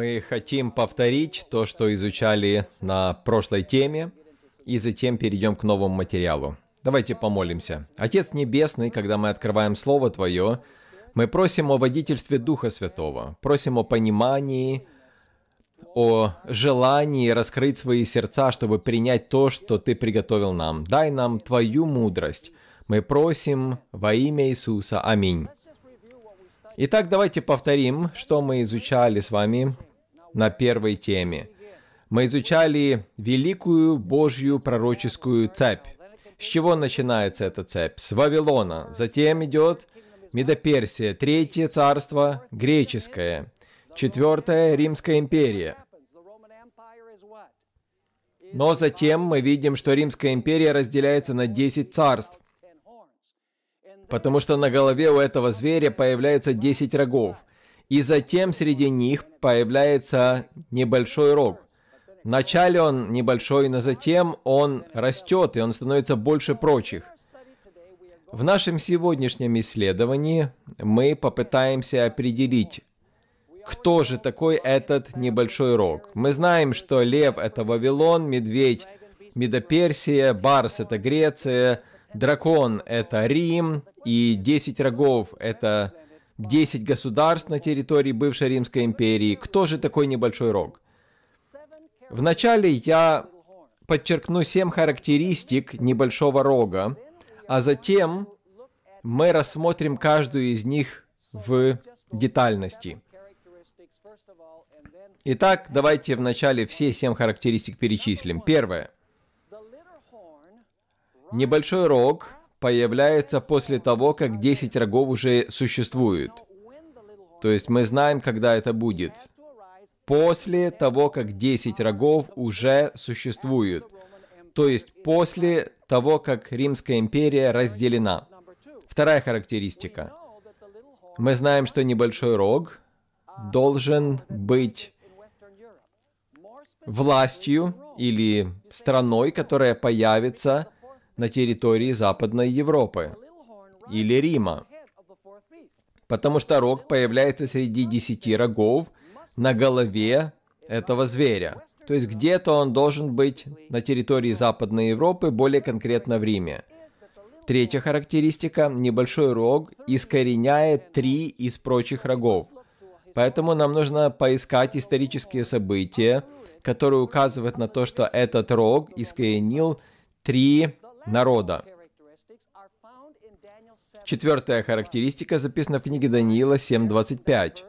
Мы хотим повторить то, что изучали на прошлой теме, и затем перейдем к новому материалу. Давайте помолимся. Отец Небесный, когда мы открываем Слово Твое, мы просим о водительстве Духа Святого, просим о понимании, о желании раскрыть свои сердца, чтобы принять то, что Ты приготовил нам. Дай нам Твою мудрость. Мы просим во имя Иисуса. Аминь. Итак, давайте повторим, что мы изучали с вами на первой теме. Мы изучали великую Божью пророческую цепь. С чего начинается эта цепь? С Вавилона. Затем идет Медоперсия, Третье царство, греческое. Четвертое – Римская империя. Но затем мы видим, что Римская империя разделяется на 10 царств, потому что на голове у этого зверя появляется 10 рогов и затем среди них появляется небольшой рог. Вначале он небольшой, но затем он растет, и он становится больше прочих. В нашем сегодняшнем исследовании мы попытаемся определить, кто же такой этот небольшой рог. Мы знаем, что лев – это Вавилон, медведь – Медоперсия, барс – это Греция, дракон – это Рим, и 10 рогов – это 10 государств на территории бывшей Римской империи. Кто же такой небольшой рог? Вначале я подчеркну 7 характеристик небольшого рога, а затем мы рассмотрим каждую из них в детальности. Итак, давайте вначале все семь характеристик перечислим. Первое. Небольшой рог появляется после того, как 10 рогов уже существует. То есть мы знаем, когда это будет. После того, как 10 рогов уже существует. То есть после того, как Римская империя разделена. Вторая характеристика. Мы знаем, что небольшой рог должен быть властью или страной, которая появится – на территории Западной Европы или Рима, потому что рог появляется среди десяти рогов на голове этого зверя. То есть где-то он должен быть на территории Западной Европы, более конкретно в Риме. Третья характеристика – небольшой рог искореняет три из прочих рогов. Поэтому нам нужно поискать исторические события, которые указывают на то, что этот рог искоренил три народа. Четвертая характеристика записана в книге Даниила 7.25.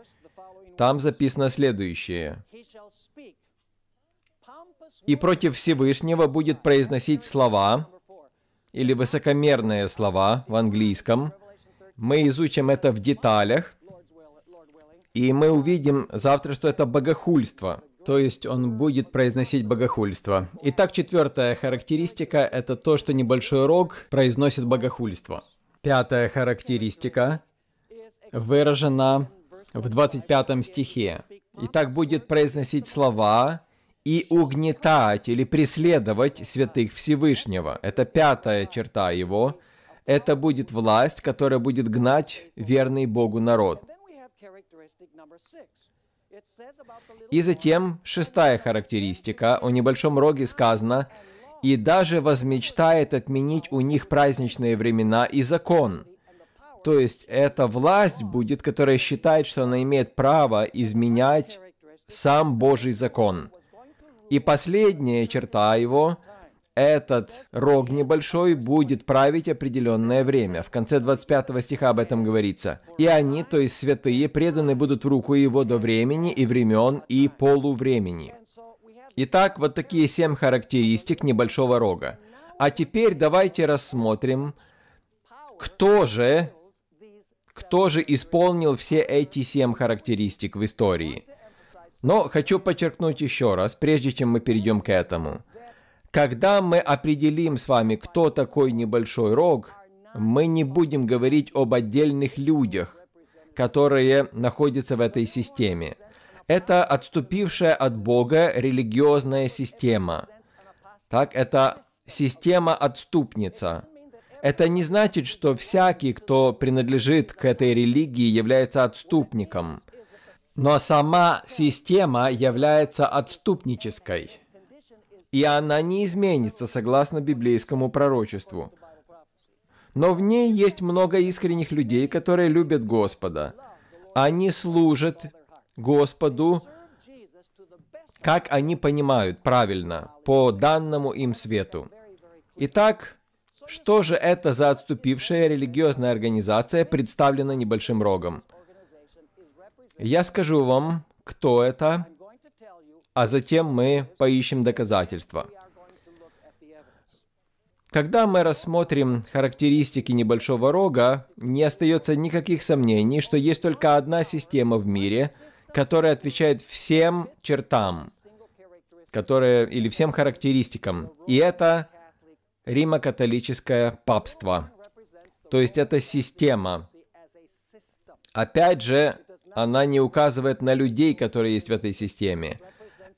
Там записано следующее. «И против Всевышнего будет произносить слова, или высокомерные слова в английском. Мы изучим это в деталях, и мы увидим завтра, что это богохульство то есть он будет произносить богохульство. Итак, четвертая характеристика – это то, что небольшой рог произносит богохульство. Пятая характеристика выражена в 25 стихе. «Итак будет произносить слова и угнетать или преследовать святых Всевышнего». Это пятая черта его. Это будет власть, которая будет гнать верный Богу народ. И затем шестая характеристика. О небольшом роге сказано, «И даже возмечтает отменить у них праздничные времена и закон». То есть эта власть будет, которая считает, что она имеет право изменять сам Божий закон. И последняя черта его – этот рог небольшой будет править определенное время. В конце 25 стиха об этом говорится. «И они, то есть святые, преданы будут в руку его до времени и времен и полувремени». Итак, вот такие семь характеристик небольшого рога. А теперь давайте рассмотрим, кто же, кто же исполнил все эти семь характеристик в истории. Но хочу подчеркнуть еще раз, прежде чем мы перейдем к этому – когда мы определим с вами, кто такой небольшой рог, мы не будем говорить об отдельных людях, которые находятся в этой системе. Это отступившая от Бога религиозная система. Так, это система-отступница. Это не значит, что всякий, кто принадлежит к этой религии, является отступником. Но сама система является отступнической и она не изменится согласно библейскому пророчеству. Но в ней есть много искренних людей, которые любят Господа. Они служат Господу, как они понимают правильно, по данному им свету. Итак, что же это за отступившая религиозная организация, представлена небольшим рогом? Я скажу вам, кто это, а затем мы поищем доказательства. Когда мы рассмотрим характеристики небольшого рога, не остается никаких сомнений, что есть только одна система в мире, которая отвечает всем чертам, которые, или всем характеристикам, и это Римо-католическое папство. То есть это система. Опять же, она не указывает на людей, которые есть в этой системе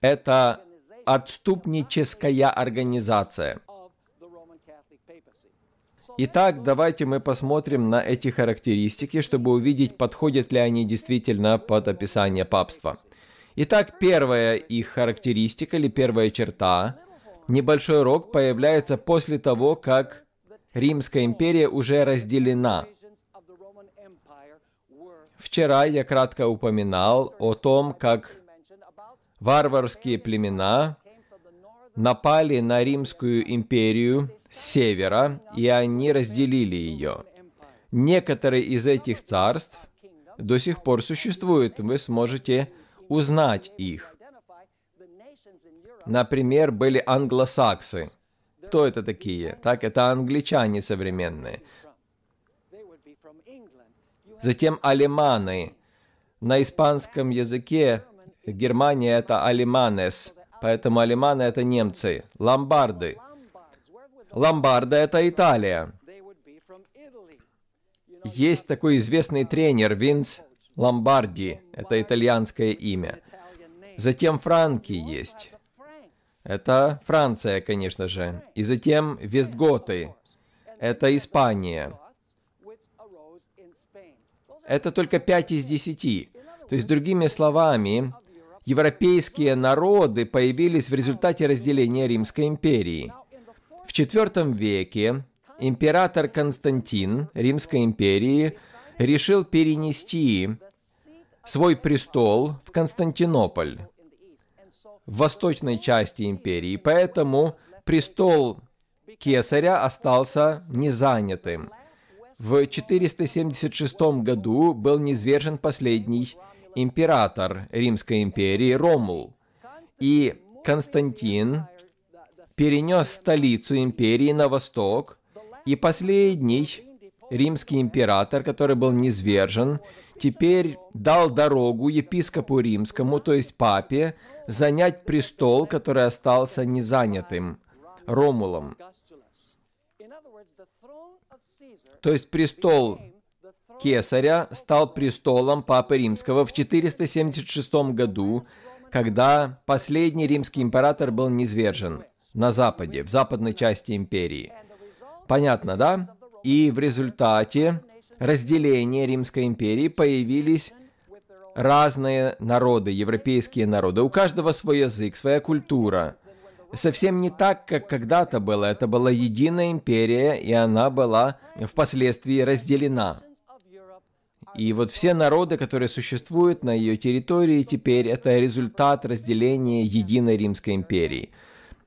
это отступническая организация. Итак, давайте мы посмотрим на эти характеристики, чтобы увидеть, подходят ли они действительно под описание папства. Итак, первая их характеристика или первая черта – небольшой рог появляется после того, как Римская империя уже разделена. Вчера я кратко упоминал о том, как варварские племена напали на Римскую империю с севера, и они разделили ее. Некоторые из этих царств до сих пор существуют, вы сможете узнать их. Например, были англосаксы. Кто это такие? Так, это англичане современные. Затем алеманы. На испанском языке Германия это алиманес, поэтому алиманы это немцы. Ломбарды. Ломбарда это Италия. Есть такой известный тренер Винс Ломбарди, это итальянское имя. Затем франки есть. Это Франция, конечно же. И затем Вестготы. Это Испания. Это только пять из десяти. То есть, другими словами, европейские народы появились в результате разделения Римской империи. В IV веке император Константин Римской империи решил перенести свой престол в Константинополь, в восточной части империи, поэтому престол Кесаря остался незанятым. В 476 году был низвержен последний император Римской империи Ромул. И Константин перенес столицу империи на восток, и последний римский император, который был низвержен, теперь дал дорогу епископу римскому, то есть папе, занять престол, который остался незанятым, Ромулом. То есть престол Кесаря стал престолом Папы Римского в 476 году, когда последний римский император был низвержен на Западе, в западной части империи. Понятно, да? И в результате разделения Римской империи появились разные народы, европейские народы. У каждого свой язык, своя культура. Совсем не так, как когда-то было. Это была единая империя, и она была впоследствии разделена. И вот все народы, которые существуют на ее территории теперь, это результат разделения единой Римской империи.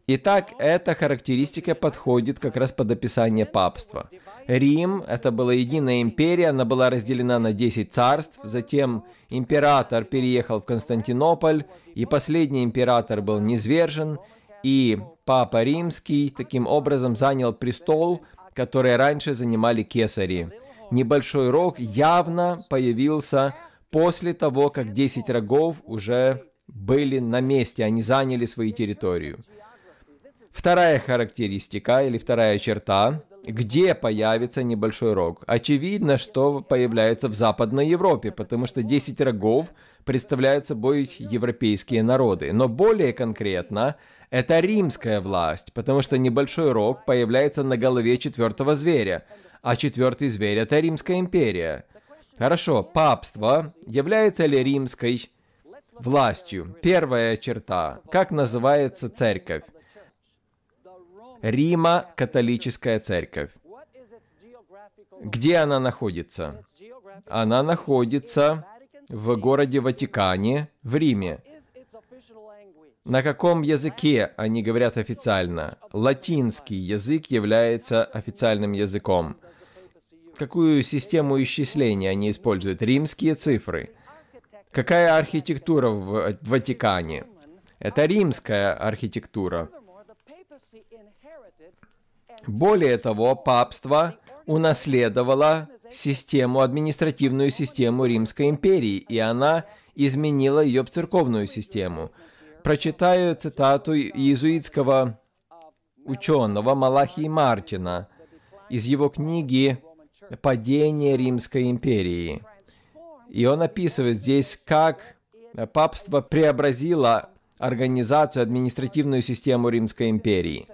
Итак, эта характеристика подходит как раз под описание папства. Рим – это была единая империя, она была разделена на 10 царств, затем император переехал в Константинополь, и последний император был низвержен, и Папа Римский таким образом занял престол, который раньше занимали кесари – небольшой рог явно появился после того, как 10 рогов уже были на месте, они заняли свою территорию. Вторая характеристика или вторая черта, где появится небольшой рог. Очевидно, что появляется в Западной Европе, потому что 10 рогов представляют собой европейские народы. Но более конкретно, это римская власть, потому что небольшой рог появляется на голове четвертого зверя, а четвертый зверь – это Римская империя. Хорошо, папство является ли римской властью? Первая черта. Как называется церковь? Рима католическая церковь. Где она находится? Она находится в городе Ватикане, в Риме. На каком языке они говорят официально? Латинский язык является официальным языком какую систему исчисления они используют, римские цифры. Какая архитектура в Ватикане? Это римская архитектура. Более того, папство унаследовало систему, административную систему Римской империи, и она изменила ее в церковную систему. Прочитаю цитату иезуитского ученого Малахии Мартина из его книги падение Римской империи. И он описывает здесь, как папство преобразило организацию, административную систему Римской империи.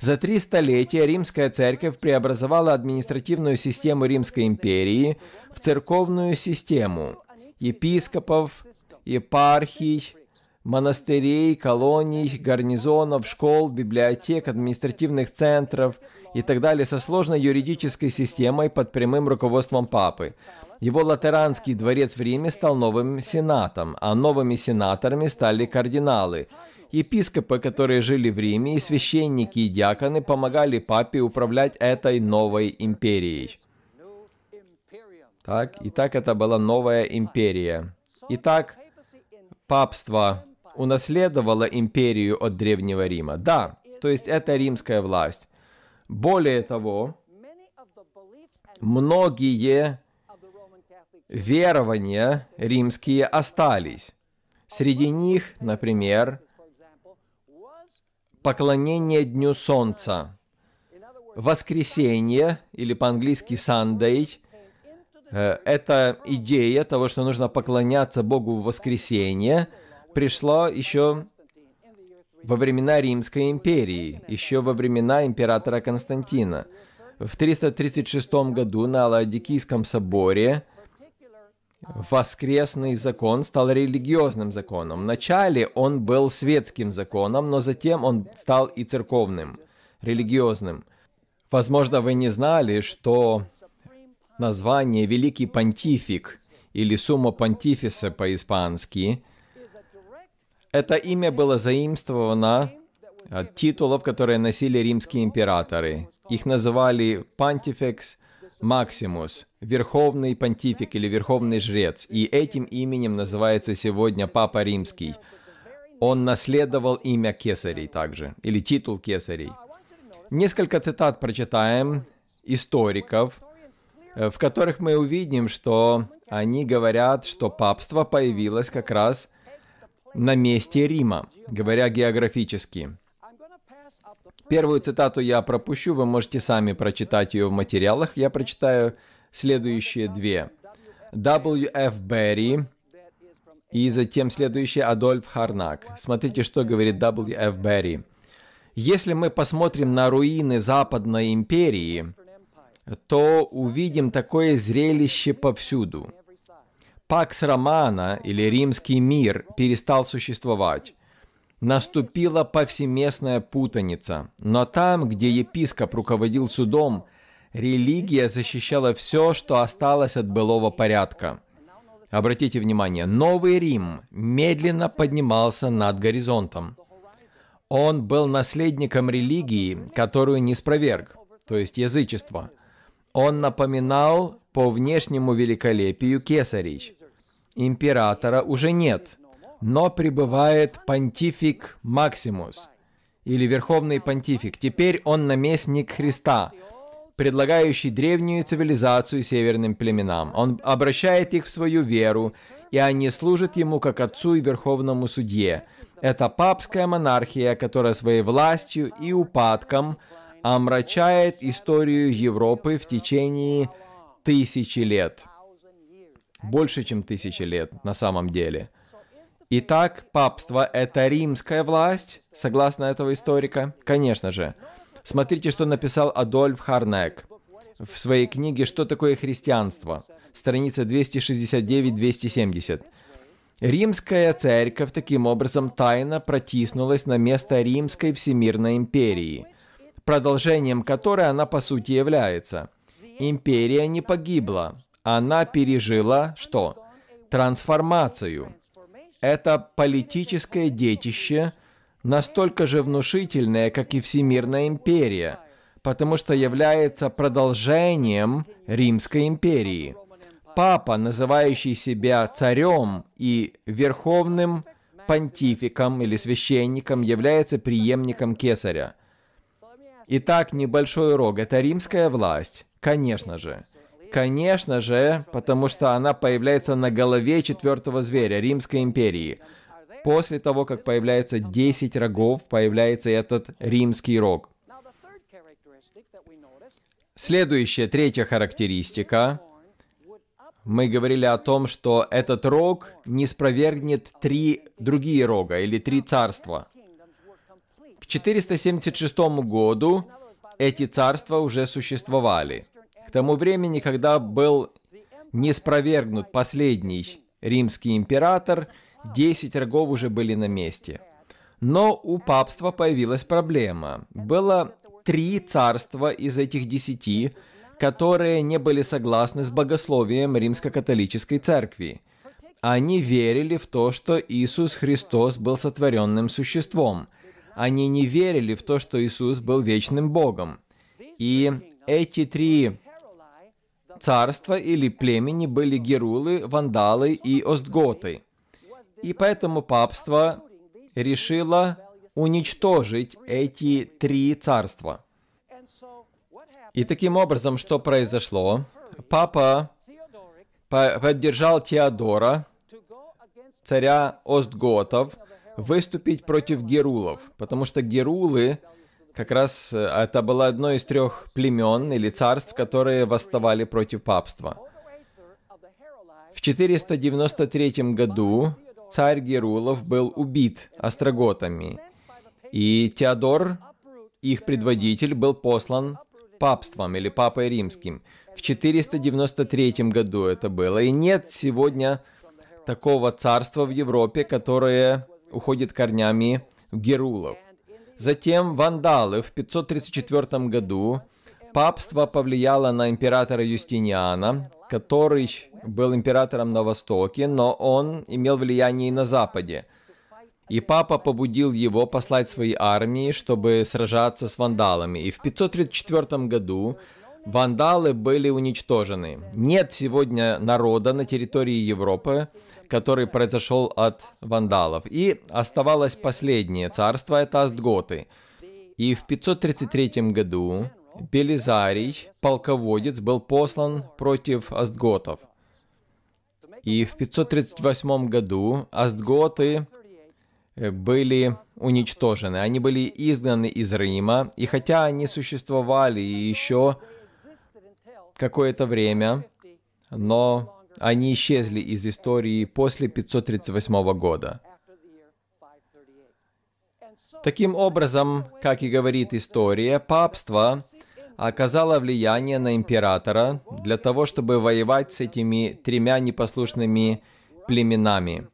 За три столетия Римская церковь преобразовала административную систему Римской империи в церковную систему епископов, епархий, монастырей, колоний, гарнизонов, школ, библиотек, административных центров – и так далее со сложной юридической системой под прямым руководством папы. Его латеранский дворец в Риме стал новым сенатом, а новыми сенаторами стали кардиналы. Епископы, которые жили в Риме, и священники и диаконы помогали папе управлять этой новой империей. Так, и так это была новая империя. Итак, папство унаследовало империю от Древнего Рима. Да, то есть это римская власть. Более того, многие верования римские остались. Среди них, например, поклонение Дню Солнца. Воскресенье, или по-английски Sunday, э, эта идея того, что нужно поклоняться Богу в воскресенье, пришла еще во времена Римской империи, еще во времена императора Константина. В 336 году на Ладикийском соборе воскресный закон стал религиозным законом. Вначале он был светским законом, но затем он стал и церковным, религиозным. Возможно, вы не знали, что название «Великий понтифик» или «Сумма понтифиса» по-испански – это имя было заимствовано от а, титулов, которые носили римские императоры. Их называли понтифекс максимус, верховный понтифик или верховный жрец. И этим именем называется сегодня Папа Римский. Он наследовал имя кесарей также, или титул кесарей. Несколько цитат прочитаем историков, э, в которых мы увидим, что они говорят, что папство появилось как раз – на месте Рима, говоря географически. Первую цитату я пропущу, вы можете сами прочитать ее в материалах. Я прочитаю следующие две. W.F. Берри и затем следующий Адольф Харнак. Смотрите, что говорит W.F. Берри. Если мы посмотрим на руины Западной империи, то увидим такое зрелище повсюду. Пакс Романа или Римский мир перестал существовать. Наступила повсеместная путаница, но там, где епископ руководил судом, религия защищала все, что осталось от былого порядка. Обратите внимание, Новый Рим медленно поднимался над горизонтом. Он был наследником религии, которую не спроверг, то есть язычество. Он напоминал по внешнему великолепию кесарич. Императора уже нет, но пребывает понтифик Максимус, или верховный понтифик. Теперь он наместник Христа, предлагающий древнюю цивилизацию северным племенам. Он обращает их в свою веру, и они служат ему как отцу и верховному судье. Это папская монархия, которая своей властью и упадком – омрачает историю Европы в течение тысячи лет. Больше, чем тысячи лет на самом деле. Итак, папство – это римская власть, согласно этого историка? Конечно же. Смотрите, что написал Адольф Харнек в своей книге «Что такое христианство?» Страница 269-270. Римская церковь таким образом тайно протиснулась на место Римской Всемирной империи – продолжением которой она по сути является. Империя не погибла, она пережила что? Трансформацию. Это политическое детище, настолько же внушительное, как и Всемирная империя, потому что является продолжением Римской империи. Папа, называющий себя царем и верховным понтификом или священником, является преемником кесаря. Итак, небольшой рог – это римская власть, конечно же. Конечно же, потому что она появляется на голове четвертого зверя Римской империи. После того, как появляется 10 рогов, появляется этот римский рог. Следующая, третья характеристика. Мы говорили о том, что этот рог не спровергнет три другие рога или три царства. К 476 году эти царства уже существовали. К тому времени, когда был неспровергнут последний римский император, 10 рогов уже были на месте. Но у папства появилась проблема. Было три царства из этих десяти, которые не были согласны с богословием римско-католической церкви. Они верили в то, что Иисус Христос был сотворенным существом, они не верили в то, что Иисус был вечным Богом. И эти три царства или племени были Герулы, Вандалы и Остготы. И поэтому папство решило уничтожить эти три царства. И таким образом, что произошло? Папа поддержал Теодора, царя Остготов, выступить против герулов, потому что герулы как раз э, это было одно из трех племен или царств, которые восставали против папства. В 493 году царь Герулов был убит остроготами, и Теодор, их предводитель, был послан папством или папой римским. В 493 году это было, и нет сегодня такого царства в Европе, которое уходит корнями в герулов. Затем вандалы в 534 году папство повлияло на императора Юстиниана, который был императором на Востоке, но он имел влияние и на Западе. И папа побудил его послать свои армии, чтобы сражаться с вандалами. И в 534 году вандалы были уничтожены. Нет сегодня народа на территории Европы, который произошел от вандалов. И оставалось последнее царство, это Астготы. И в 533 году Белизарий, полководец, был послан против Астготов. И в 538 году Астготы э, были уничтожены. Они были изгнаны из Рима, и хотя они существовали еще какое-то время, но они исчезли из истории после 538 года. Таким образом, как и говорит история, папство оказало влияние на императора для того, чтобы воевать с этими тремя непослушными племенами.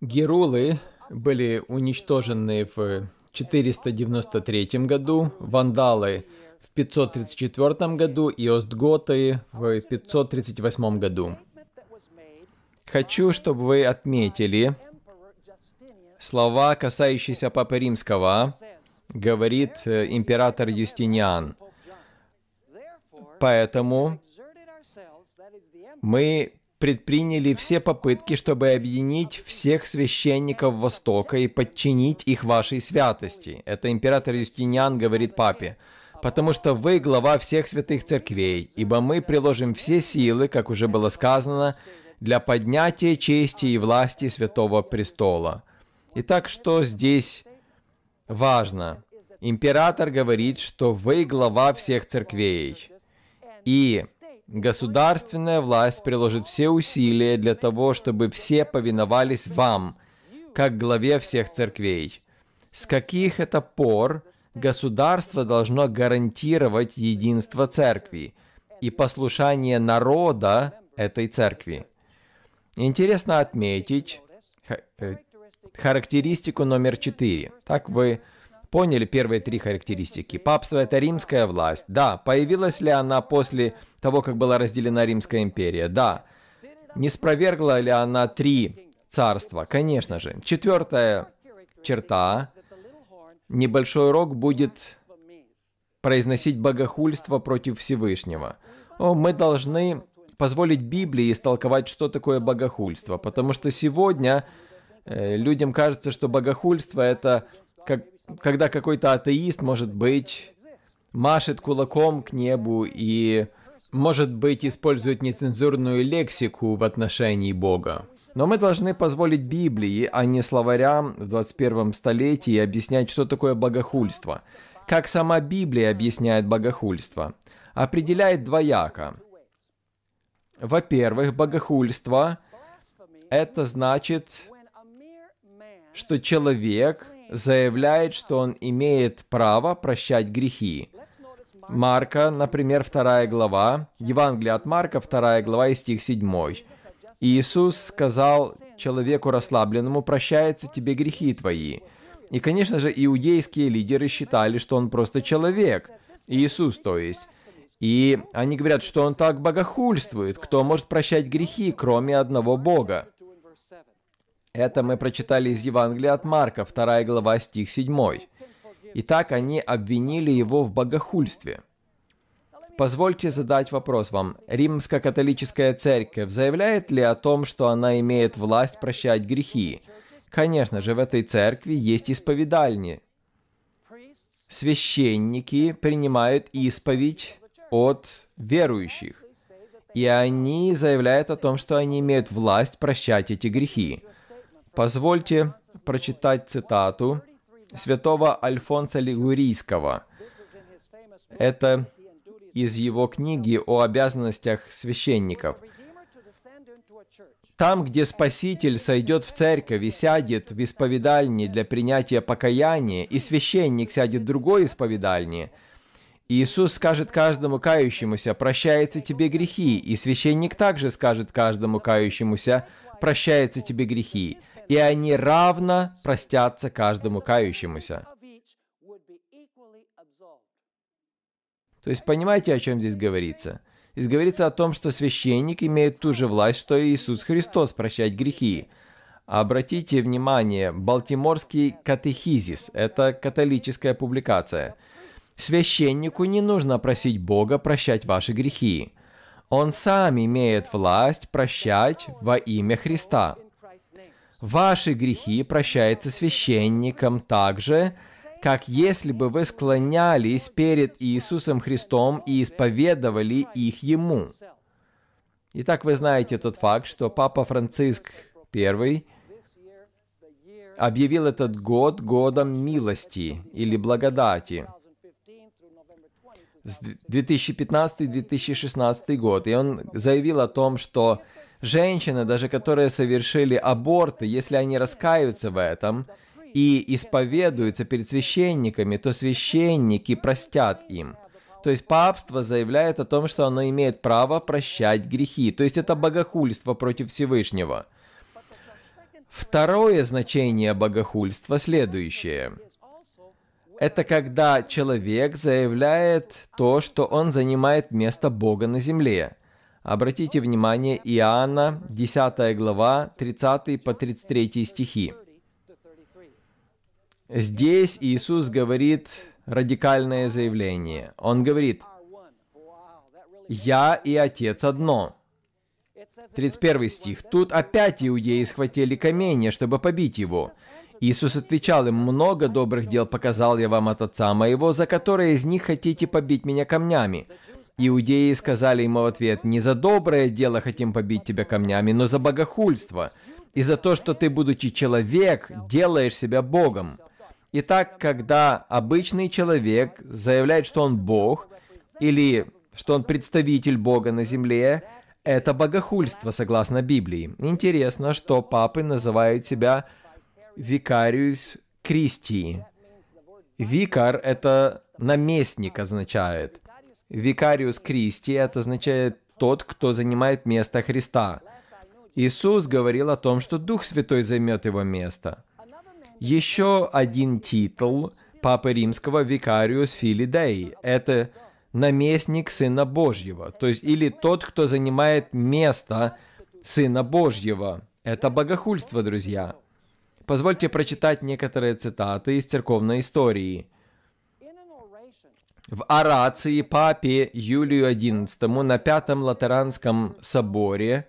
Герулы были уничтожены в 493 году, вандалы – 534 году и Остготы в 538 году. Хочу, чтобы вы отметили слова, касающиеся Папы Римского, говорит э, император Юстиниан. Поэтому мы предприняли все попытки, чтобы объединить всех священников Востока и подчинить их вашей святости. Это император Юстиниан говорит папе потому что вы глава всех святых церквей, ибо мы приложим все силы, как уже было сказано, для поднятия чести и власти Святого Престола. Итак, что здесь важно? Император говорит, что вы глава всех церквей, и государственная власть приложит все усилия для того, чтобы все повиновались вам, как главе всех церквей. С каких это пор государство должно гарантировать единство церкви и послушание народа этой церкви. Интересно отметить э, характеристику номер четыре. Так вы поняли первые три характеристики. Папство – это римская власть. Да. Появилась ли она после того, как была разделена Римская империя? Да. Не спровергла ли она три царства? Конечно же. Четвертая черта Небольшой рог будет произносить богохульство против Всевышнего. О, мы должны позволить Библии истолковать, что такое богохульство, потому что сегодня э, людям кажется, что богохульство это как, когда какой-то атеист, может быть, машет кулаком к небу и, может быть, использует нецензурную лексику в отношении Бога. Но мы должны позволить Библии, а не словарям в 21 столетии объяснять, что такое богохульство. Как сама Библия объясняет богохульство? Определяет двояко. Во-первых, богохульство – это значит, что человек заявляет, что он имеет право прощать грехи. Марка, например, 2 глава, Евангелие от Марка, 2 глава и стих 7. Иисус сказал человеку расслабленному, «Прощается тебе грехи твои. И, конечно же, иудейские лидеры считали, что он просто человек, Иисус, то есть. И они говорят, что он так богохульствует, кто может прощать грехи, кроме одного Бога. Это мы прочитали из Евангелия от Марка, 2 глава, стих 7. Итак, они обвинили его в богохульстве – Позвольте задать вопрос вам. Римско-католическая церковь заявляет ли о том, что она имеет власть прощать грехи? Конечно же, в этой церкви есть исповедальни. Священники принимают исповедь от верующих. И они заявляют о том, что они имеют власть прощать эти грехи. Позвольте прочитать цитату святого Альфонса Лигурийского. Это из его книги о обязанностях священников. Там, где Спаситель сойдет в церковь и сядет в исповедальне для принятия покаяния, и священник сядет в другой исповедальне, Иисус скажет каждому кающемуся, «Прощается тебе грехи, и священник также скажет каждому кающемуся, «Прощается тебе грехи, и они равно простятся каждому кающемуся. То есть понимаете, о чем здесь говорится? Здесь говорится о том, что священник имеет ту же власть, что и Иисус Христос прощать грехи. Обратите внимание, Балтиморский катехизис – это католическая публикация. Священнику не нужно просить Бога прощать ваши грехи. Он сам имеет власть прощать во имя Христа. Ваши грехи прощаются священником также, как если бы вы склонялись перед Иисусом Христом и исповедовали их Ему. Итак, вы знаете тот факт, что Папа Франциск I объявил этот год годом милости или благодати с 2015-2016 год, и он заявил о том, что женщины, даже которые совершили аборты, если они раскаиваются в этом – и исповедуются перед священниками, то священники простят им. То есть папство заявляет о том, что оно имеет право прощать грехи. То есть это богохульство против Всевышнего. Второе значение богохульства следующее. Это когда человек заявляет то, что он занимает место Бога на земле. Обратите внимание Иоанна, 10 глава, 30 по 33 стихи. Здесь Иисус говорит радикальное заявление. Он говорит, «Я и Отец одно». 31 стих. «Тут опять иудеи схватили камень, чтобы побить его. Иисус отвечал им, «Много добрых дел показал я вам от Отца моего, за которые из них хотите побить меня камнями». Иудеи сказали ему в ответ, «Не за доброе дело хотим побить тебя камнями, но за богохульство, и за то, что ты, будучи человек, делаешь себя Богом». Итак, когда обычный человек заявляет, что он Бог, или что он представитель Бога на земле, это богохульство, согласно Библии. Интересно, что папы называют себя викариус Кристи. Викар — это наместник означает. Викариус Кристи — это означает тот, кто занимает место Христа. Иисус говорил о том, что Дух Святой займет его место — еще один титул Папы Римского Викариус Филидей – это наместник Сына Божьего, то есть или тот, кто занимает место Сына Божьего. Это богохульство, друзья. Позвольте прочитать некоторые цитаты из церковной истории. В орации папе Юлию XI на Пятом Латеранском соборе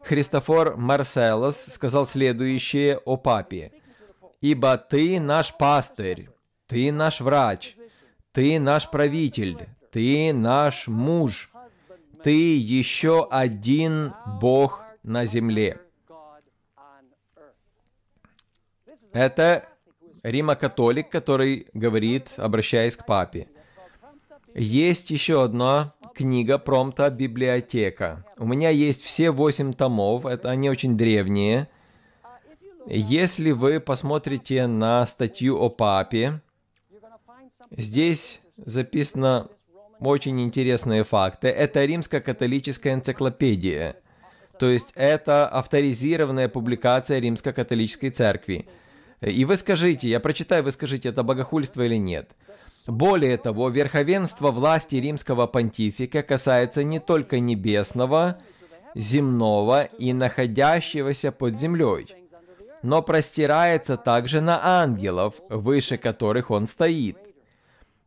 Христофор Марселос сказал следующее о папе – Ибо Ты наш пастырь, Ты наш врач, Ты наш правитель, Ты наш муж, Ты еще один Бог на земле. Это Рима-католик, который говорит, обращаясь к папе. Есть еще одна книга Промта «Библиотека». У меня есть все восемь томов, это они очень древние. Если вы посмотрите на статью о папе, здесь записано очень интересные факты. Это римско-католическая энциклопедия. То есть это авторизированная публикация римско-католической церкви. И вы скажите, я прочитаю, вы скажите, это богохульство или нет. Более того, верховенство власти римского понтифика касается не только небесного, земного и находящегося под землей но простирается также на ангелов, выше которых он стоит.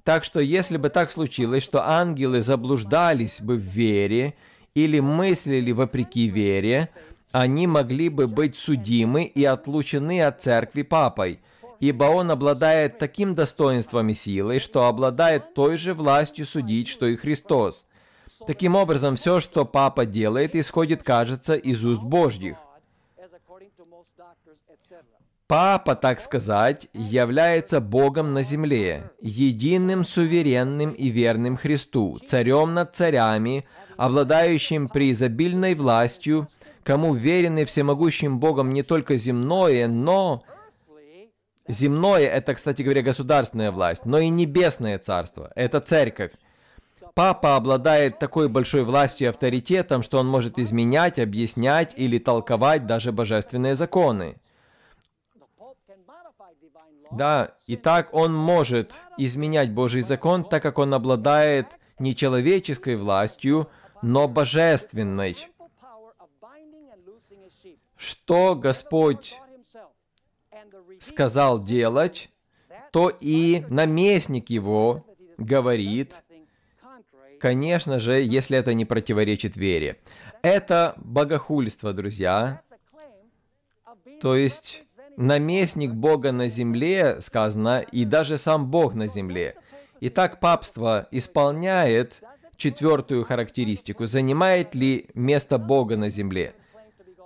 Так что если бы так случилось, что ангелы заблуждались бы в вере или мыслили вопреки вере, они могли бы быть судимы и отлучены от церкви папой, ибо он обладает таким достоинством и силой, что обладает той же властью судить, что и Христос. Таким образом, все, что папа делает, исходит, кажется, из уст Божьих. Папа, так сказать, является Богом на земле, единым, суверенным и верным Христу, царем над царями, обладающим преизобильной властью, кому верены всемогущим Богом не только земное, но... Земное — это, кстати говоря, государственная власть, но и небесное царство — это церковь папа обладает такой большой властью и авторитетом, что он может изменять, объяснять или толковать даже божественные законы. Да, и так он может изменять Божий закон, так как он обладает не человеческой властью, но божественной. Что Господь сказал делать, то и наместник его говорит, конечно же, если это не противоречит вере. Это богохульство, друзья. То есть наместник Бога на земле, сказано, и даже сам Бог на земле. Итак, папство исполняет четвертую характеристику. Занимает ли место Бога на земле?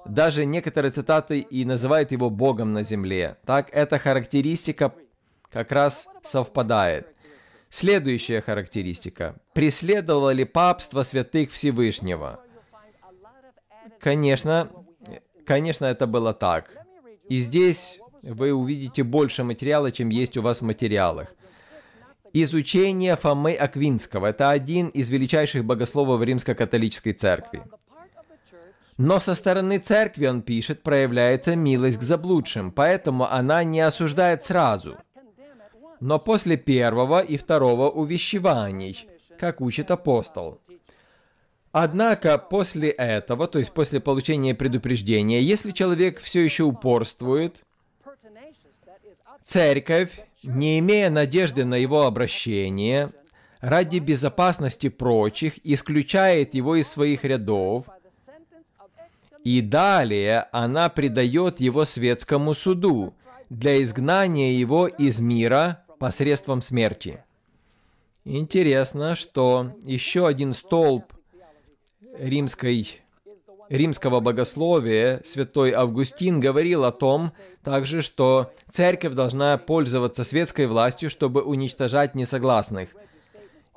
Даже некоторые цитаты и называют его Богом на земле. Так, эта характеристика как раз совпадает. Следующая характеристика. Преследовали папство святых Всевышнего. Конечно, конечно, это было так. И здесь вы увидите больше материала, чем есть у вас в материалах. Изучение Фомы Аквинского – это один из величайших богословов Римско-католической церкви. Но со стороны церкви, он пишет, проявляется милость к заблудшим, поэтому она не осуждает сразу но после первого и второго увещеваний, как учит апостол. Однако после этого, то есть после получения предупреждения, если человек все еще упорствует, церковь, не имея надежды на его обращение, ради безопасности прочих исключает его из своих рядов, и далее она предает его светскому суду для изгнания его из мира посредством смерти. Интересно, что еще один столб римской, римского богословия, святой Августин, говорил о том также, что церковь должна пользоваться светской властью, чтобы уничтожать несогласных.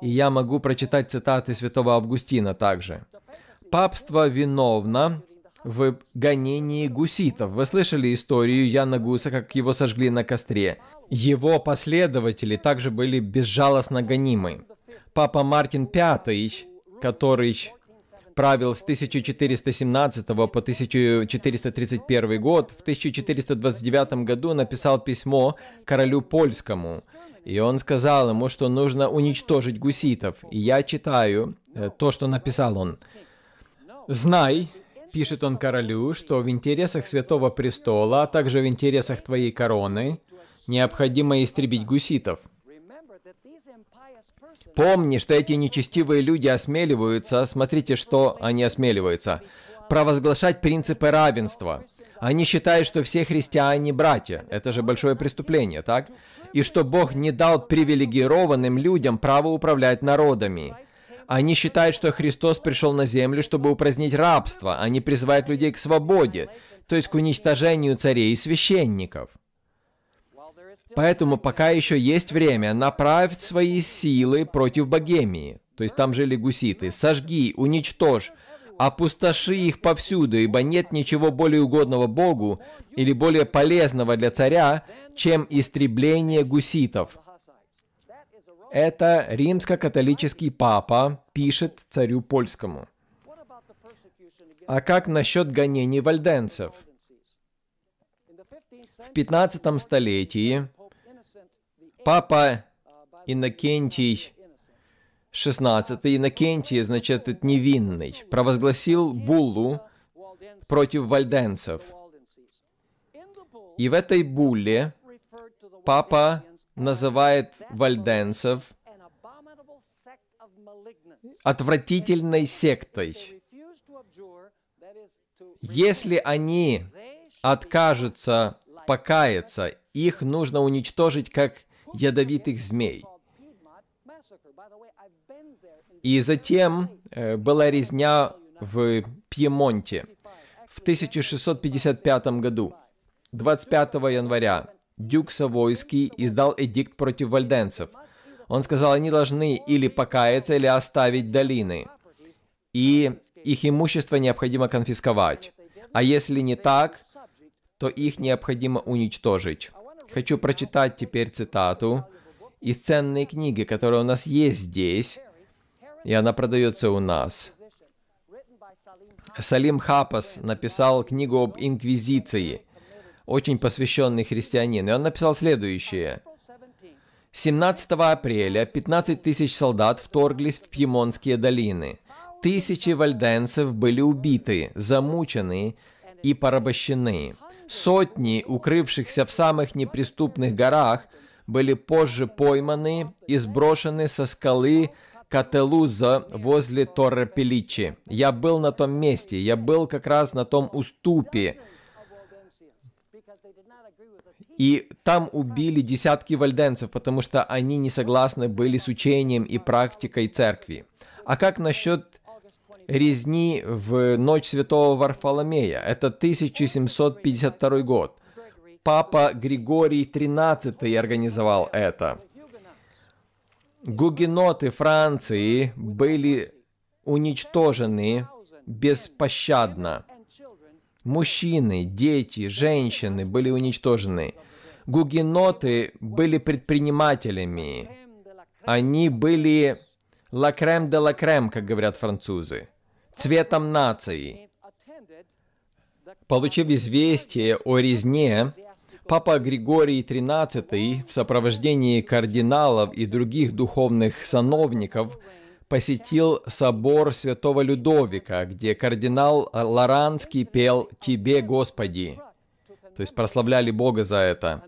И я могу прочитать цитаты святого Августина также. «Папство виновно в гонении гуситов. Вы слышали историю Яна Гуса, как его сожгли на костре. Его последователи также были безжалостно гонимы. Папа Мартин V, который правил с 1417 по 1431 год, в 1429 году написал письмо королю польскому, и он сказал ему, что нужно уничтожить гуситов. И я читаю э, то, что написал он. «Знай, Пишет он королю, что в интересах Святого Престола, а также в интересах твоей короны, необходимо истребить гуситов. Помни, что эти нечестивые люди осмеливаются, смотрите, что они осмеливаются, провозглашать принципы равенства. Они считают, что все христиане – братья. Это же большое преступление, так? И что Бог не дал привилегированным людям право управлять народами. Они считают, что Христос пришел на землю, чтобы упразднить рабство. Они призывают людей к свободе, то есть к уничтожению царей и священников. Поэтому пока еще есть время, направь свои силы против богемии. То есть там жили гуситы. Сожги, уничтожь, опустоши их повсюду, ибо нет ничего более угодного Богу или более полезного для царя, чем истребление гуситов – это римско-католический папа пишет царю польскому. А как насчет гонений вальденцев? В 15 столетии папа Иннокентий XVI, Иннокентий, значит, невинный, провозгласил буллу против вальденцев. И в этой булле папа называет вальденцев отвратительной сектой. Если они откажутся покаяться, их нужно уничтожить как ядовитых змей. И затем э, была резня в Пьемонте в 1655 году, 25 января дюк Савойский издал эдикт против вальденцев. Он сказал, они должны или покаяться, или оставить долины. И их имущество необходимо конфисковать. А если не так, то их необходимо уничтожить. Хочу прочитать теперь цитату из ценной книги, которая у нас есть здесь, и она продается у нас. Салим Хапас написал книгу об инквизиции – очень посвященный христианин, и он написал следующее. 17 апреля 15 тысяч солдат вторглись в Пьемонские долины. Тысячи вальденцев были убиты, замучены и порабощены. Сотни, укрывшихся в самых неприступных горах, были позже пойманы и сброшены со скалы Кателуза возле Торрепеличи. Я был на том месте, я был как раз на том уступе, и там убили десятки вальденцев, потому что они не согласны были с учением и практикой церкви. А как насчет резни в ночь святого Варфоломея? Это 1752 год. Папа Григорий XIII организовал это. Гугеноты Франции были уничтожены беспощадно. Мужчины, дети, женщины были уничтожены гугеноты были предпринимателями. Они были лакрем де лакрем, как говорят французы, цветом нации. Получив известие о резне, Папа Григорий XIII в сопровождении кардиналов и других духовных сановников посетил собор святого Людовика, где кардинал Лоранский пел «Тебе, Господи». То есть прославляли Бога за это.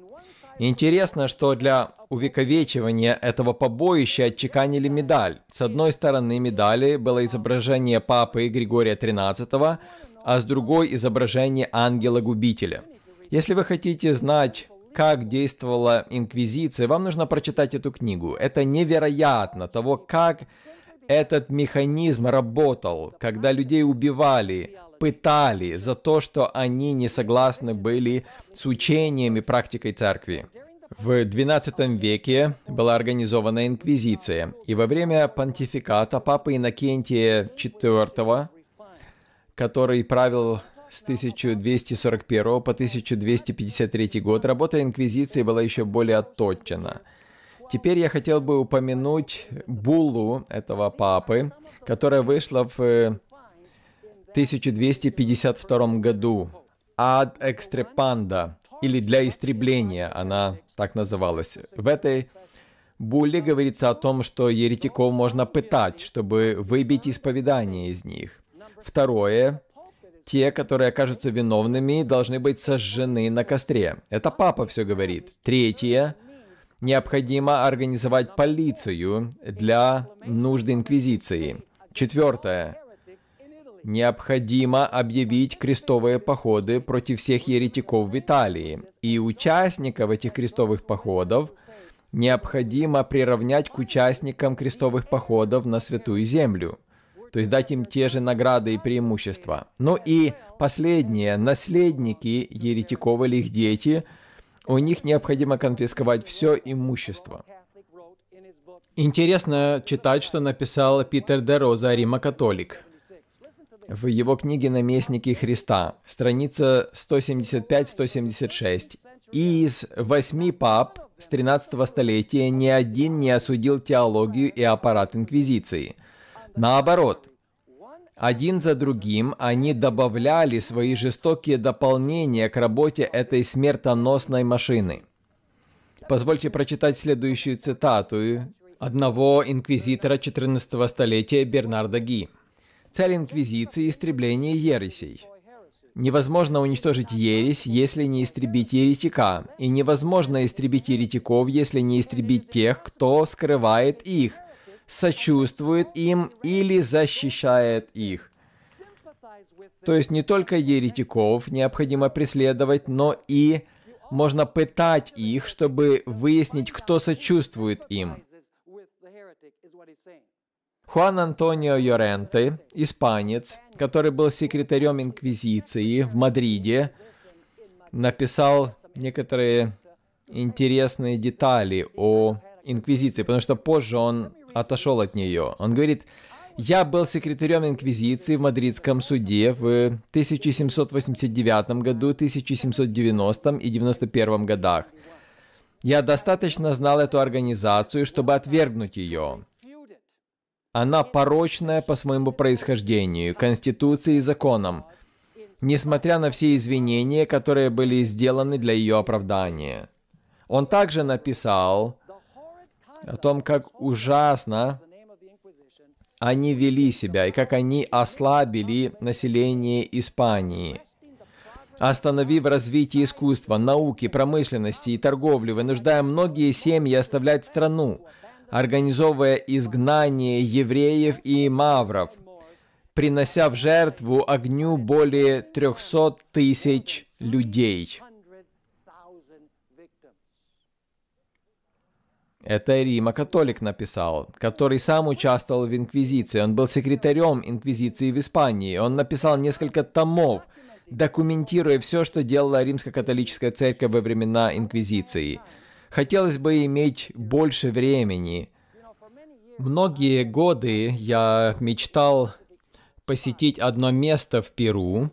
Интересно, что для увековечивания этого побоища отчеканили медаль. С одной стороны медали было изображение Папы Григория XIII, а с другой изображение ангела-губителя. Если вы хотите знать, как действовала Инквизиция, вам нужно прочитать эту книгу. Это невероятно того, как этот механизм работал, когда людей убивали, пытали за то, что они не согласны были с учениями практикой церкви. В XII веке была организована инквизиция, и во время понтификата папы Иннокентия IV, который правил с 1241 по 1253 год, работа инквизиции была еще более отточена. Теперь я хотел бы упомянуть буллу этого папы, которая вышла в 1252 году. Ад Экстрепанда, или для истребления она так называлась. В этой буле говорится о том, что еретиков можно пытать, чтобы выбить исповедание из них. Второе, те, которые окажутся виновными, должны быть сожжены на костре. Это папа все говорит. Третье, необходимо организовать полицию для нужд Инквизиции. Четвертое. Необходимо объявить крестовые походы против всех еретиков в Италии. И участников этих крестовых походов необходимо приравнять к участникам крестовых походов на Святую Землю. То есть дать им те же награды и преимущества. Ну и последнее, наследники еретиков или их дети, у них необходимо конфисковать все имущество. Интересно читать, что написал Питер де Роза, Рима-католик в его книге «Наместники Христа», страница 175-176. И из восьми пап с 13 столетия ни один не осудил теологию и аппарат инквизиции. Наоборот, один за другим они добавляли свои жестокие дополнения к работе этой смертоносной машины. Позвольте прочитать следующую цитату одного инквизитора 14 столетия Бернарда Ги. Цель Инквизиции – истребление ересей. Невозможно уничтожить ересь, если не истребить еретика, и невозможно истребить еретиков, если не истребить тех, кто скрывает их, сочувствует им или защищает их. То есть не только еретиков необходимо преследовать, но и можно пытать их, чтобы выяснить, кто сочувствует им. Хуан Антонио Йоренте, испанец, который был секретарем Инквизиции в Мадриде, написал некоторые интересные детали о Инквизиции, потому что позже он отошел от нее. Он говорит, я был секретарем Инквизиции в Мадридском суде в 1789 году, 1790 и 91 годах. Я достаточно знал эту организацию, чтобы отвергнуть ее. Она порочная по своему происхождению, конституции и законам, несмотря на все извинения, которые были сделаны для ее оправдания. Он также написал о том, как ужасно они вели себя и как они ослабили население Испании, остановив развитие искусства, науки, промышленности и торговли, вынуждая многие семьи оставлять страну, организовывая изгнание евреев и мавров, принося в жертву огню более 300 тысяч людей. Это Рима католик написал, который сам участвовал в Инквизиции. Он был секретарем Инквизиции в Испании. Он написал несколько томов, документируя все, что делала Римско-католическая церковь во времена Инквизиции – хотелось бы иметь больше времени. Многие годы я мечтал посетить одно место в Перу,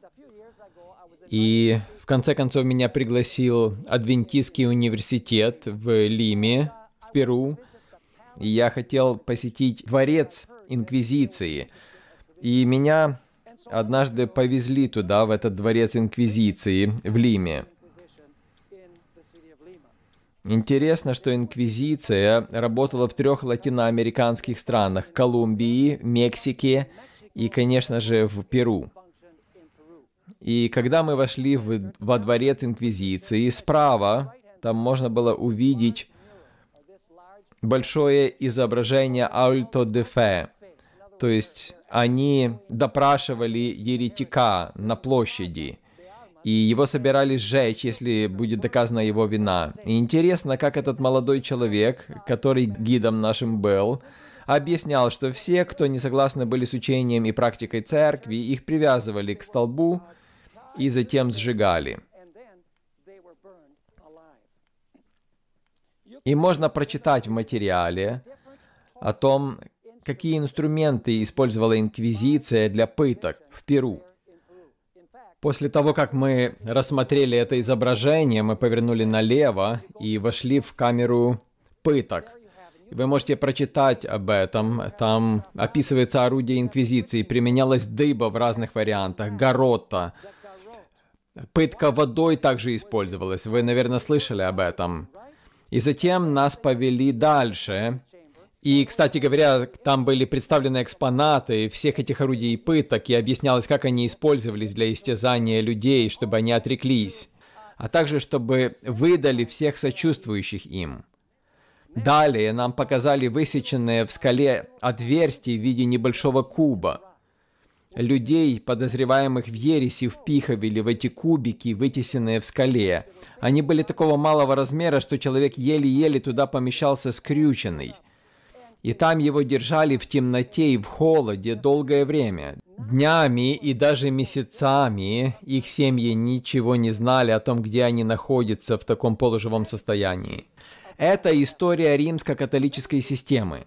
и в конце концов меня пригласил Адвентистский университет в Лиме, в Перу. И я хотел посетить дворец Инквизиции. И меня однажды повезли туда, в этот дворец Инквизиции в Лиме. Интересно, что инквизиция работала в трех латиноамериканских странах – Колумбии, Мексике и, конечно же, в Перу. И когда мы вошли в, во дворец инквизиции, справа там можно было увидеть большое изображение Альто де Фе. То есть они допрашивали еретика на площади – и его собирались сжечь, если будет доказана его вина. И интересно, как этот молодой человек, который гидом нашим был, объяснял, что все, кто не согласны были с учением и практикой церкви, их привязывали к столбу и затем сжигали. И можно прочитать в материале о том, какие инструменты использовала инквизиция для пыток в Перу. После того, как мы рассмотрели это изображение, мы повернули налево и вошли в камеру пыток. Вы можете прочитать об этом. Там описывается орудие Инквизиции. Применялась дыба в разных вариантах, горота. Пытка водой также использовалась. Вы, наверное, слышали об этом. И затем нас повели дальше, и, кстати говоря, там были представлены экспонаты всех этих орудий пыток, и объяснялось, как они использовались для истязания людей, чтобы они отреклись, а также чтобы выдали всех сочувствующих им. Далее нам показали высеченные в скале отверстия в виде небольшого куба. Людей, подозреваемых в ереси, впихивали в эти кубики, вытесенные в скале. Они были такого малого размера, что человек еле-еле туда помещался скрюченный – и там его держали в темноте и в холоде долгое время. Днями и даже месяцами их семьи ничего не знали о том, где они находятся в таком полуживом состоянии. Это история римско-католической системы.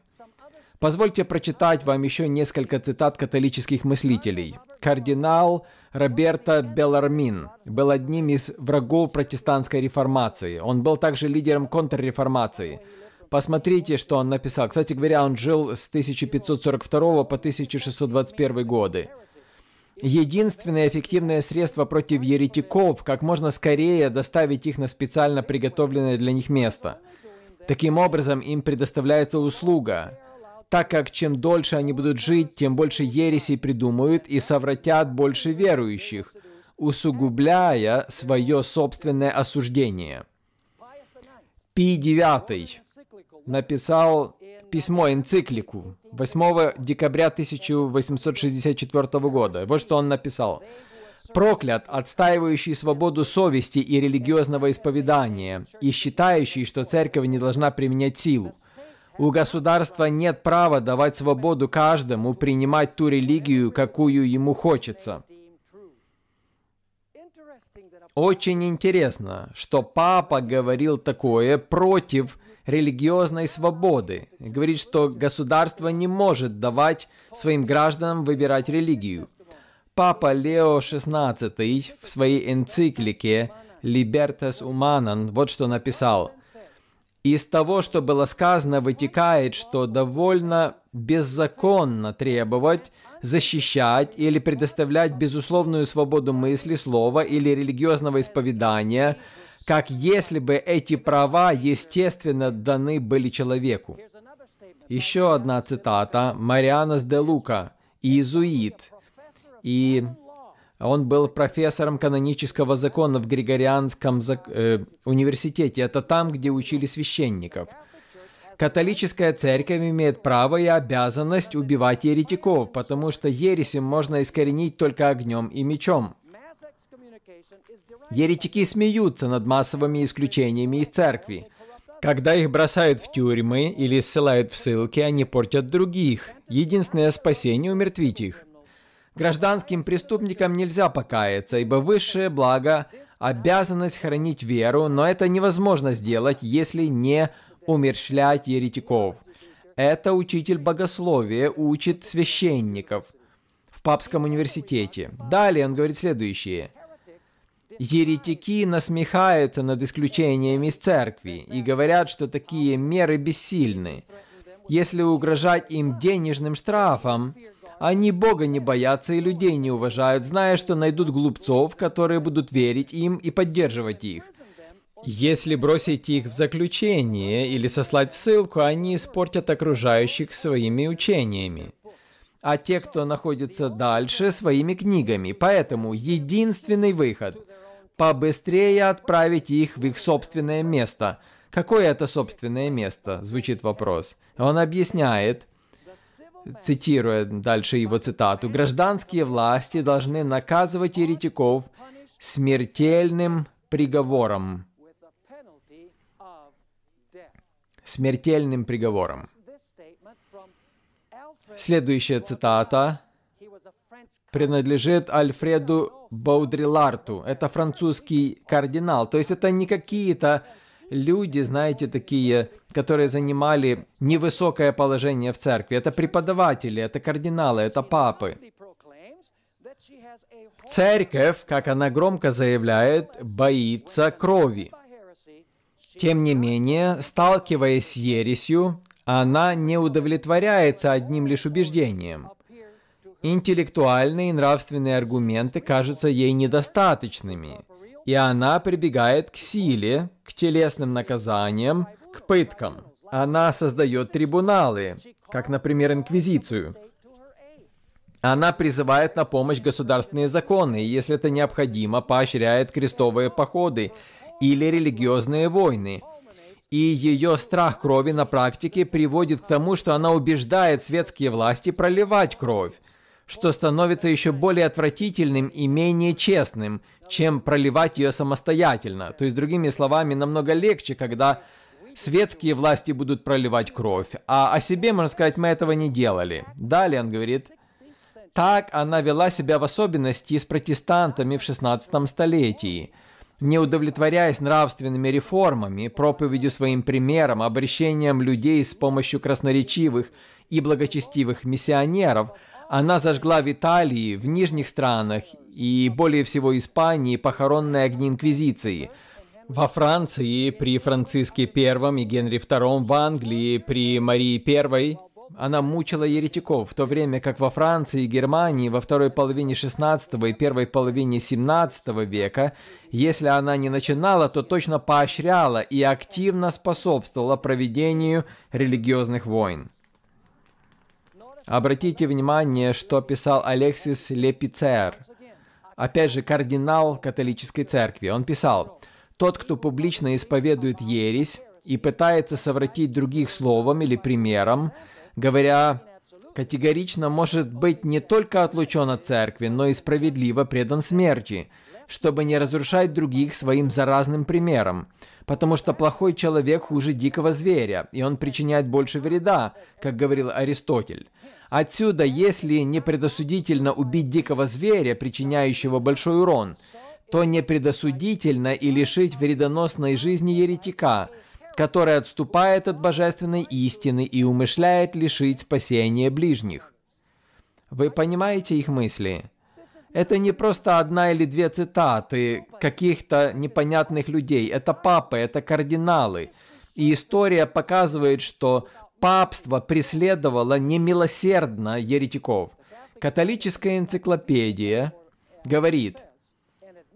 Позвольте прочитать вам еще несколько цитат католических мыслителей. Кардинал Роберто Белармин был одним из врагов протестантской реформации. Он был также лидером контрреформации – Посмотрите, что он написал. Кстати говоря, он жил с 1542 по 1621 годы. Единственное эффективное средство против еретиков – как можно скорее доставить их на специально приготовленное для них место. Таким образом, им предоставляется услуга, так как чем дольше они будут жить, тем больше ересей придумают и совратят больше верующих, усугубляя свое собственное осуждение. Пи 9 написал письмо, энциклику 8 декабря 1864 года. Вот что он написал. Проклят, отстаивающий свободу совести и религиозного исповедания, и считающий, что церковь не должна применять силу. У государства нет права давать свободу каждому принимать ту религию, какую ему хочется. Очень интересно, что папа говорил такое против религиозной свободы. Говорит, что государство не может давать своим гражданам выбирать религию. Папа Лео XVI в своей энциклике «Libertas Humanan» вот что написал. Из того, что было сказано, вытекает, что довольно беззаконно требовать, защищать или предоставлять безусловную свободу мысли, слова или религиозного исповедания – как если бы эти права, естественно, даны были человеку. Еще одна цитата Марианос де Лука, иезуит, и он был профессором канонического закона в Григорианском зак... э, университете. Это там, где учили священников. Католическая церковь имеет право и обязанность убивать еретиков, потому что ереси можно искоренить только огнем и мечом. Еретики смеются над массовыми исключениями из церкви. Когда их бросают в тюрьмы или ссылают в ссылки, они портят других. Единственное спасение – умертвить их. Гражданским преступникам нельзя покаяться, ибо высшее благо – обязанность хранить веру, но это невозможно сделать, если не умерщвлять еретиков. Это учитель богословия учит священников в Папском университете. Далее он говорит следующее – Еретики насмехаются над исключениями из церкви и говорят, что такие меры бессильны. Если угрожать им денежным штрафом, они Бога не боятся и людей не уважают, зная, что найдут глупцов, которые будут верить им и поддерживать их. Если бросить их в заключение или сослать в ссылку, они испортят окружающих своими учениями а те, кто находится дальше, своими книгами. Поэтому единственный выход побыстрее отправить их в их собственное место. Какое это собственное место? Звучит вопрос. Он объясняет, цитируя дальше его цитату, «Гражданские власти должны наказывать еретиков смертельным приговором». Смертельным приговором. Следующая цитата принадлежит Альфреду Баудриларту. Это французский кардинал. То есть это не какие-то люди, знаете, такие, которые занимали невысокое положение в церкви. Это преподаватели, это кардиналы, это папы. Церковь, как она громко заявляет, боится крови. Тем не менее, сталкиваясь с ересью, она не удовлетворяется одним лишь убеждением – Интеллектуальные и нравственные аргументы кажутся ей недостаточными, и она прибегает к силе, к телесным наказаниям, к пыткам. Она создает трибуналы, как, например, инквизицию. Она призывает на помощь государственные законы, и, если это необходимо, поощряет крестовые походы или религиозные войны. И ее страх крови на практике приводит к тому, что она убеждает светские власти проливать кровь что становится еще более отвратительным и менее честным, чем проливать ее самостоятельно. То есть, другими словами, намного легче, когда светские власти будут проливать кровь. А о себе, можно сказать, мы этого не делали. Далее он говорит, так она вела себя в особенности с протестантами в 16 столетии, не удовлетворяясь нравственными реформами, проповедью своим примером, обращением людей с помощью красноречивых и благочестивых миссионеров – она зажгла в Италии, в нижних странах и более всего Испании похоронные огни Инквизиции. Во Франции при Франциске I и Генри II, в Англии при Марии I она мучила еретиков, в то время как во Франции и Германии во второй половине XVI и первой половине XVII века, если она не начинала, то точно поощряла и активно способствовала проведению религиозных войн. Обратите внимание, что писал Алексис Лепицер, опять же, кардинал католической церкви. Он писал, «Тот, кто публично исповедует ересь и пытается совратить других словом или примером, говоря категорично, может быть не только отлучен от церкви, но и справедливо предан смерти, чтобы не разрушать других своим заразным примером, потому что плохой человек хуже дикого зверя, и он причиняет больше вреда, как говорил Аристотель. Отсюда, если не предосудительно убить дикого зверя, причиняющего большой урон, то не предосудительно и лишить вредоносной жизни еретика, который отступает от божественной истины и умышляет лишить спасения ближних. Вы понимаете их мысли? Это не просто одна или две цитаты каких-то непонятных людей. Это папы, это кардиналы. И история показывает, что папство преследовало немилосердно еретиков. Католическая энциклопедия говорит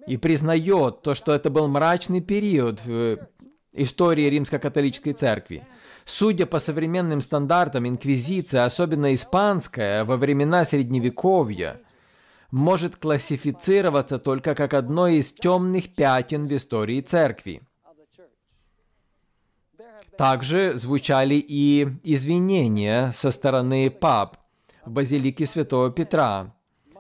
и признает то, что это был мрачный период в э, истории Римско-католической церкви. Судя по современным стандартам, инквизиция, особенно испанская, во времена Средневековья, может классифицироваться только как одно из темных пятен в истории церкви – также звучали и извинения со стороны пап в базилике Святого Петра.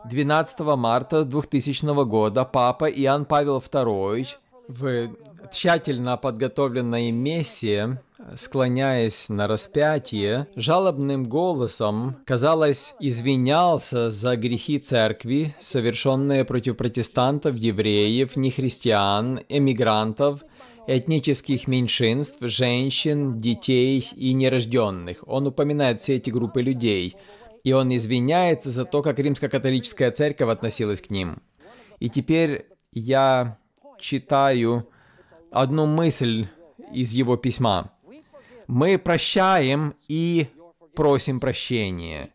12 марта 2000 года папа Иоанн Павел II в тщательно подготовленной мессе, склоняясь на распятие, жалобным голосом, казалось, извинялся за грехи церкви, совершенные против протестантов, евреев, нехристиан, эмигрантов – этнических меньшинств, женщин, детей и нерожденных. Он упоминает все эти группы людей, и он извиняется за то, как римско-католическая церковь относилась к ним. И теперь я читаю одну мысль из его письма. Мы прощаем и просим прощения.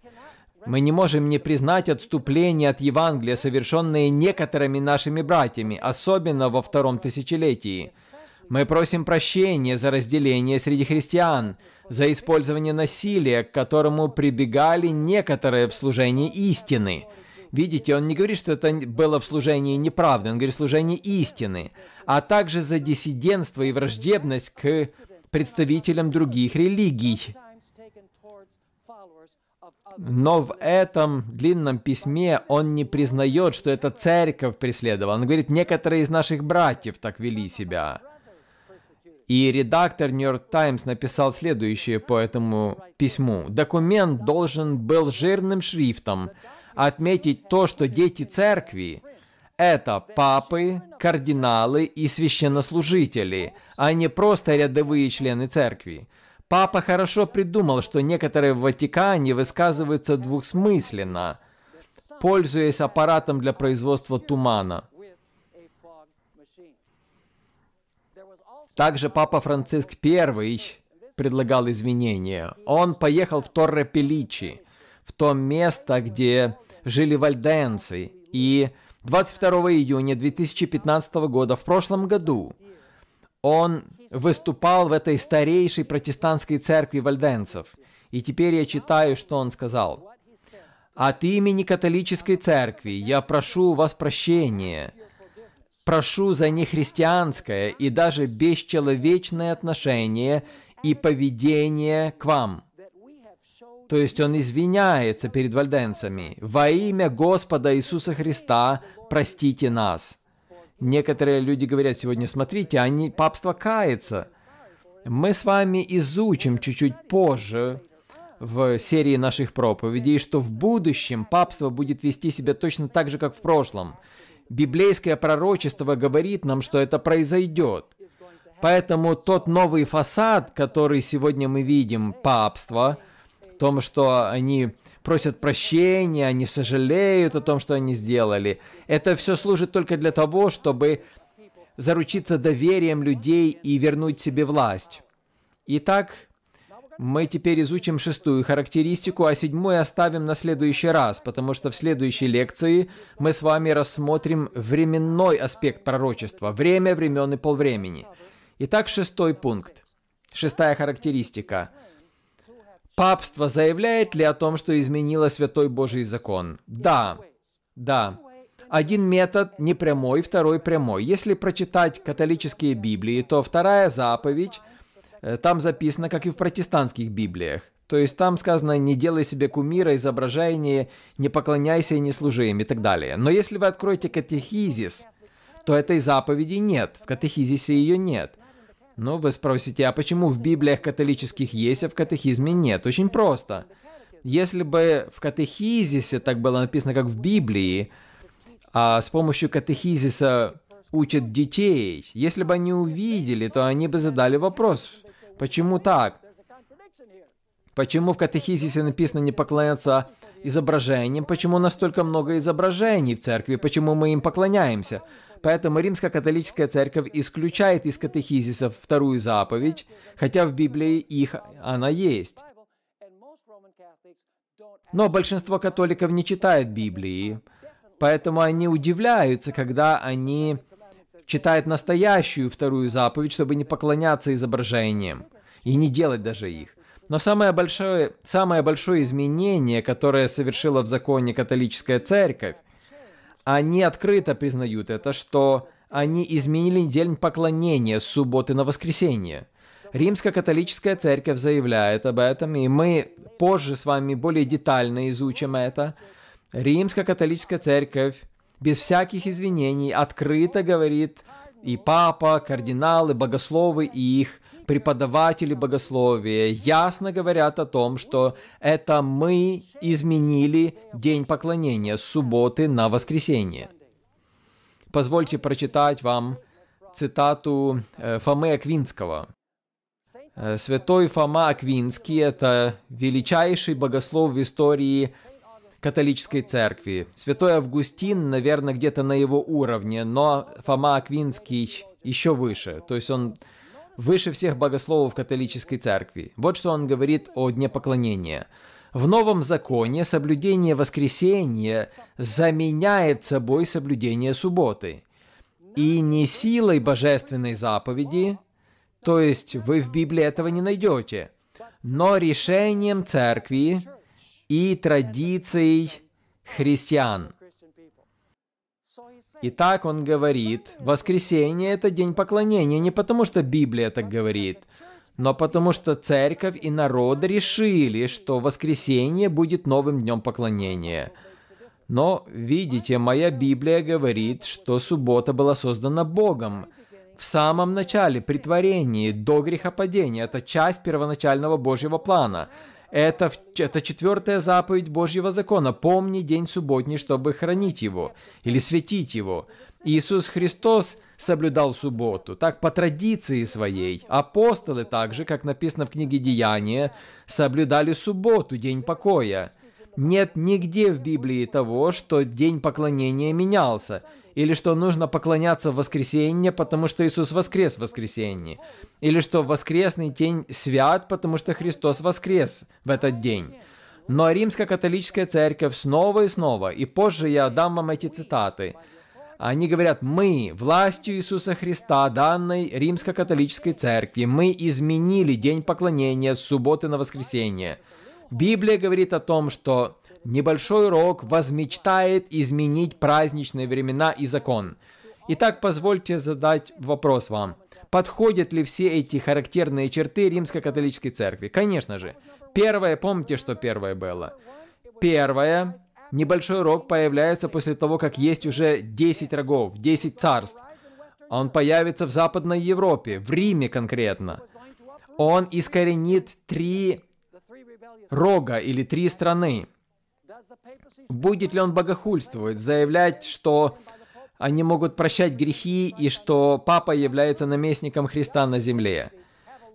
Мы не можем не признать отступление от Евангелия, совершенное некоторыми нашими братьями, особенно во втором тысячелетии – мы просим прощения за разделение среди христиан, за использование насилия, к которому прибегали некоторые в служении истины. Видите, он не говорит, что это было в служении неправды, он говорит в служении истины, а также за диссидентство и враждебность к представителям других религий. Но в этом длинном письме он не признает, что это церковь преследовала. Он говорит, некоторые из наших братьев так вели себя. И редактор New York Times написал следующее по этому письму. Документ должен был жирным шрифтом отметить то, что дети церкви – это папы, кардиналы и священнослужители, а не просто рядовые члены церкви. Папа хорошо придумал, что некоторые в Ватикане высказываются двусмысленно, пользуясь аппаратом для производства тумана – Также Папа Франциск I предлагал извинения. Он поехал в Торре-Пеличи, в то место, где жили вальденцы, и 22 июня 2015 года, в прошлом году, он выступал в этой старейшей протестантской церкви вальденцев. И теперь я читаю, что он сказал. «От имени католической церкви я прошу у вас прощения Прошу за нехристианское и даже бесчеловечное отношение и поведение к вам. То есть он извиняется перед вальденцами. Во имя Господа Иисуса Христа простите нас. Некоторые люди говорят сегодня, смотрите, они, папство кается. Мы с вами изучим чуть-чуть позже в серии наших проповедей, что в будущем папство будет вести себя точно так же, как в прошлом – Библейское пророчество говорит нам, что это произойдет. Поэтому тот новый фасад, который сегодня мы видим, папство, в том, что они просят прощения, они сожалеют о том, что они сделали, это все служит только для того, чтобы заручиться доверием людей и вернуть себе власть. Итак, мы теперь изучим шестую характеристику, а седьмую оставим на следующий раз, потому что в следующей лекции мы с вами рассмотрим временной аспект пророчества – время, времен и полвремени. Итак, шестой пункт. Шестая характеристика. Папство заявляет ли о том, что изменило святой Божий закон? Да. Да. Один метод непрямой, второй прямой. Если прочитать католические Библии, то вторая заповедь – Э, там записано, как и в протестантских Библиях. То есть там сказано «не делай себе кумира, изображение, не, не поклоняйся и не служи им» и так далее. Но если вы откроете катехизис, то этой заповеди нет, в катехизисе ее нет. Но ну, вы спросите, а почему в Библиях католических есть, а в катехизме нет? Очень просто. Если бы в катехизисе так было написано, как в Библии, а с помощью катехизиса учат детей, если бы они увидели, то они бы задали вопрос, Почему так? Почему в катехизисе написано не поклоняться изображениям? Почему настолько много изображений в церкви? Почему мы им поклоняемся? Поэтому римская католическая церковь исключает из катехизисов вторую заповедь, хотя в Библии их она есть. Но большинство католиков не читает Библии, поэтому они удивляются, когда они читает настоящую вторую заповедь, чтобы не поклоняться изображениям и не делать даже их. Но самое большое, самое большое изменение, которое совершила в законе католическая церковь, они открыто признают это, что они изменили день поклонения с субботы на воскресенье. Римско-католическая церковь заявляет об этом, и мы позже с вами более детально изучим это. Римско-католическая церковь без всяких извинений, открыто говорит и папа, кардиналы, богословы и их преподаватели богословия ясно говорят о том, что это мы изменили день поклонения с субботы на воскресенье. Позвольте прочитать вам цитату э, Фомы Аквинского. Э, Святой Фома Аквинский – это величайший богослов в истории католической церкви. Святой Августин, наверное, где-то на его уровне, но Фома Аквинский еще выше. То есть он выше всех богословов католической церкви. Вот что он говорит о дне поклонения. В Новом Законе соблюдение воскресения заменяет собой соблюдение субботы. И не силой божественной заповеди, то есть вы в Библии этого не найдете, но решением церкви и традиций христиан. Итак, он говорит, воскресенье – это день поклонения не потому, что Библия так говорит, но потому что церковь и народ решили, что воскресенье будет новым днем поклонения. Но, видите, моя Библия говорит, что суббота была создана Богом. В самом начале, при творении, до грехопадения, это часть первоначального Божьего плана – это, это четвертая заповедь Божьего закона. Помни день субботний, чтобы хранить его или светить его. Иисус Христос соблюдал субботу, так по традиции своей. Апостолы также, как написано в книге Деяния, соблюдали субботу, день покоя. Нет нигде в Библии того, что день поклонения менялся или что нужно поклоняться в воскресенье, потому что Иисус воскрес в воскресенье, или что воскресный день свят, потому что Христос воскрес в этот день. Но римско-католическая церковь снова и снова, и позже я дам вам эти цитаты, они говорят, мы властью Иисуса Христа, данной римско-католической церкви, мы изменили день поклонения с субботы на воскресенье. Библия говорит о том, что Небольшой рог возмечтает изменить праздничные времена и закон. Итак, позвольте задать вопрос вам. Подходят ли все эти характерные черты римско-католической церкви? Конечно же. Первое, помните, что первое было? Первое, небольшой рог появляется после того, как есть уже 10 рогов, 10 царств. Он появится в Западной Европе, в Риме конкретно. Он искоренит три рога или три страны. Будет ли он богохульствовать, заявлять, что они могут прощать грехи и что папа является наместником Христа на земле?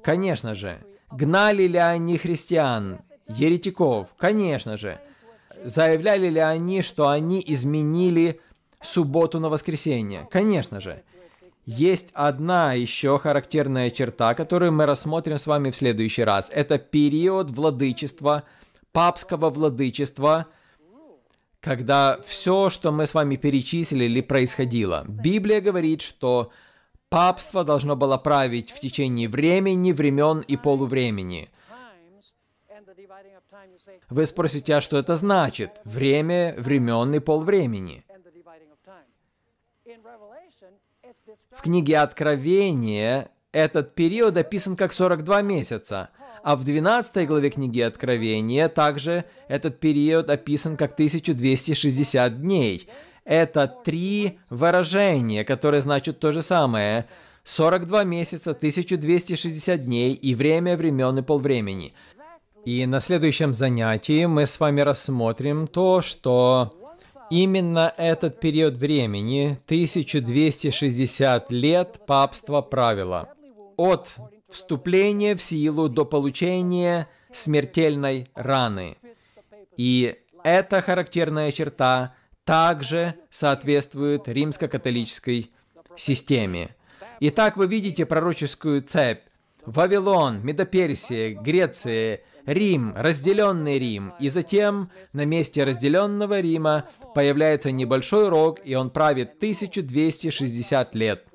Конечно же. Гнали ли они христиан, еретиков? Конечно же. Заявляли ли они, что они изменили субботу на воскресенье? Конечно же. Есть одна еще характерная черта, которую мы рассмотрим с вами в следующий раз. Это период владычества, папского владычества – когда все, что мы с вами перечислили, происходило. Библия говорит, что папство должно было править в течение времени, времен и полувремени. Вы спросите, а что это значит? Время, времен и полвремени. В книге Откровения этот период описан как 42 месяца – а в 12 главе книги Откровения также этот период описан как 1260 дней. Это три выражения, которые значат то же самое. 42 месяца, 1260 дней и время времен и полвремени. И на следующем занятии мы с вами рассмотрим то, что именно этот период времени, 1260 лет папства правила, от вступление в силу до получения смертельной раны. И эта характерная черта также соответствует римско-католической системе. Итак, вы видите пророческую цепь. Вавилон, Медоперсия, Греция, Рим, разделенный Рим. И затем на месте разделенного Рима появляется небольшой рог, и он правит 1260 лет.